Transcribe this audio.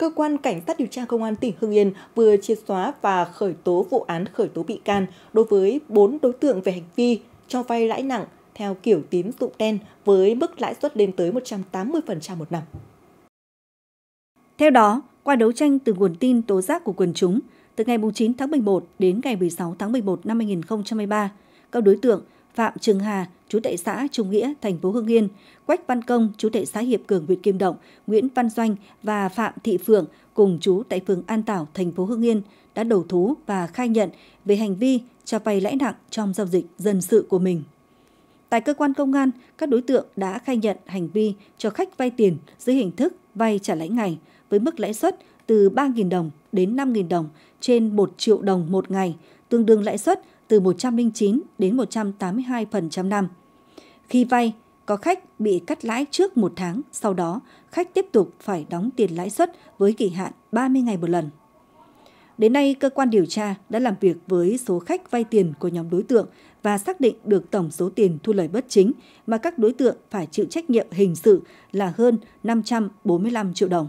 cơ quan cảnh sát điều tra công an tỉnh Hưng Yên vừa triệt xóa và khởi tố vụ án khởi tố bị can đối với 4 đối tượng về hành vi cho vay lãi nặng theo kiểu tín dụng đen với mức lãi suất lên tới 180% một năm. Theo đó, qua đấu tranh từ nguồn tin tố giác của quần chúng, từ ngày 9 tháng 11 đến ngày 16 tháng 11 năm 2023, các đối tượng Phạm Trường Hà, chú tệ xã Trung Nghĩa, thành phố Hưng Yên, Quách Văn Công, chú tệ xã Hiệp Cường, huyện Kim Động, Nguyễn Văn Doanh và Phạm Thị Phượng cùng chú tại phường An Tảo, thành phố Hưng Yên đã đầu thú và khai nhận về hành vi cho vay lãi nặng trong giao dịch dân sự của mình. Tại cơ quan công an, các đối tượng đã khai nhận hành vi cho khách vay tiền dưới hình thức vay trả lãi ngày với mức lãi suất từ 3.000 đồng đến 5.000 đồng trên 1 triệu đồng một ngày, tương đương lãi suất từ 109 đến 182% năm. Khi vay, có khách bị cắt lãi trước một tháng, sau đó khách tiếp tục phải đóng tiền lãi suất với kỳ hạn 30 ngày một lần. Đến nay, cơ quan điều tra đã làm việc với số khách vay tiền của nhóm đối tượng và xác định được tổng số tiền thu lời bất chính mà các đối tượng phải chịu trách nhiệm hình sự là hơn 545 triệu đồng.